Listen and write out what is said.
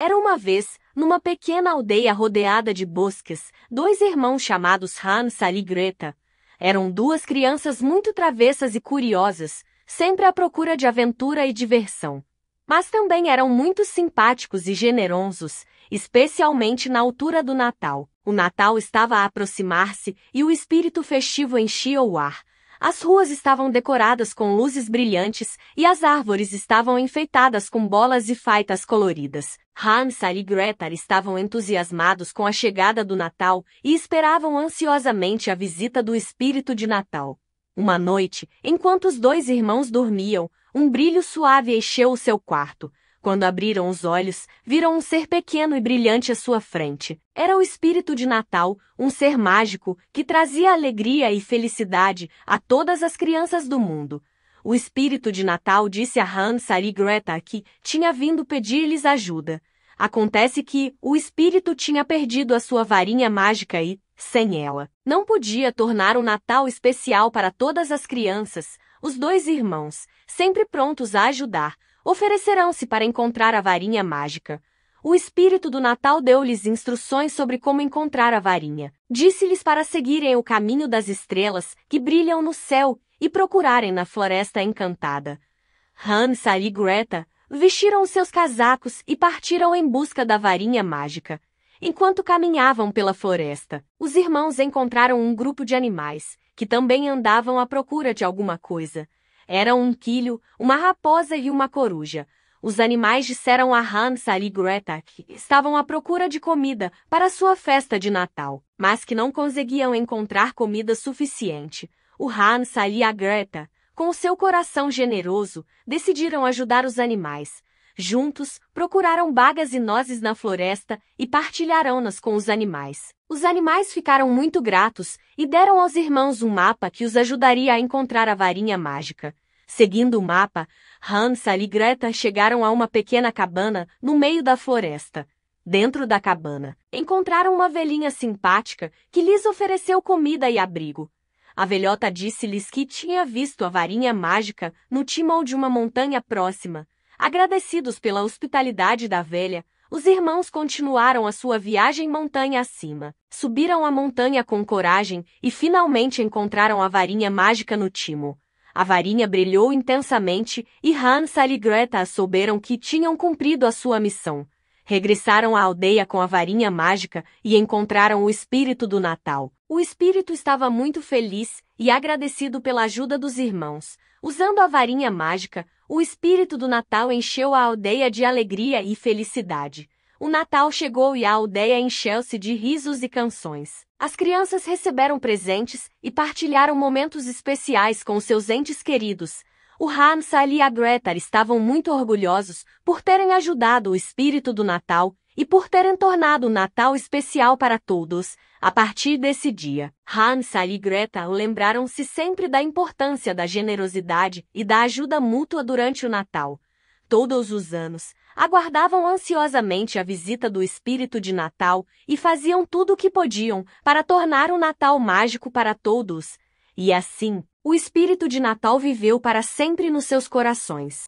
Era uma vez, numa pequena aldeia rodeada de bosques, dois irmãos chamados Hans e Greta. Eram duas crianças muito travessas e curiosas, sempre à procura de aventura e diversão. Mas também eram muito simpáticos e generosos, especialmente na altura do Natal. O Natal estava a aproximar-se e o espírito festivo enchia o ar, as ruas estavam decoradas com luzes brilhantes e as árvores estavam enfeitadas com bolas e faitas coloridas. Hans e Gretar estavam entusiasmados com a chegada do Natal e esperavam ansiosamente a visita do espírito de Natal. Uma noite, enquanto os dois irmãos dormiam, um brilho suave encheu o seu quarto, quando abriram os olhos, viram um ser pequeno e brilhante à sua frente. Era o espírito de Natal, um ser mágico que trazia alegria e felicidade a todas as crianças do mundo. O espírito de Natal disse a Hans e Greta que tinha vindo pedir-lhes ajuda. Acontece que o espírito tinha perdido a sua varinha mágica e, sem ela, não podia tornar o Natal especial para todas as crianças, os dois irmãos, sempre prontos a ajudar, oferecerão-se para encontrar a varinha mágica. O espírito do Natal deu-lhes instruções sobre como encontrar a varinha. Disse-lhes para seguirem o caminho das estrelas que brilham no céu e procurarem na floresta encantada. Hans e Greta vestiram seus casacos e partiram em busca da varinha mágica. Enquanto caminhavam pela floresta, os irmãos encontraram um grupo de animais que também andavam à procura de alguma coisa. Era um quilho, uma raposa e uma coruja. Os animais disseram a Hans e Greta que estavam à procura de comida para sua festa de Natal, mas que não conseguiam encontrar comida suficiente. O Hans e a Greta, com o seu coração generoso, decidiram ajudar os animais, Juntos, procuraram bagas e nozes na floresta e partilharam-nas com os animais. Os animais ficaram muito gratos e deram aos irmãos um mapa que os ajudaria a encontrar a varinha mágica. Seguindo o mapa, Hansel e Greta chegaram a uma pequena cabana no meio da floresta. Dentro da cabana, encontraram uma velhinha simpática que lhes ofereceu comida e abrigo. A velhota disse-lhes que tinha visto a varinha mágica no timão de uma montanha próxima Agradecidos pela hospitalidade da velha, os irmãos continuaram a sua viagem montanha acima. Subiram a montanha com coragem e finalmente encontraram a varinha mágica no timo. A varinha brilhou intensamente e Hans e Greta souberam que tinham cumprido a sua missão. Regressaram à aldeia com a varinha mágica e encontraram o espírito do Natal. O espírito estava muito feliz e agradecido pela ajuda dos irmãos. Usando a varinha mágica, o espírito do Natal encheu a aldeia de alegria e felicidade. O Natal chegou e a aldeia encheu-se de risos e canções. As crianças receberam presentes e partilharam momentos especiais com seus entes queridos. O Ali e a Greta estavam muito orgulhosos por terem ajudado o espírito do Natal e por terem tornado o Natal especial para todos. A partir desse dia, Hansa e Greta lembraram-se sempre da importância da generosidade e da ajuda mútua durante o Natal. Todos os anos, aguardavam ansiosamente a visita do espírito de Natal e faziam tudo o que podiam para tornar o Natal mágico para todos. E assim, o espírito de Natal viveu para sempre nos seus corações.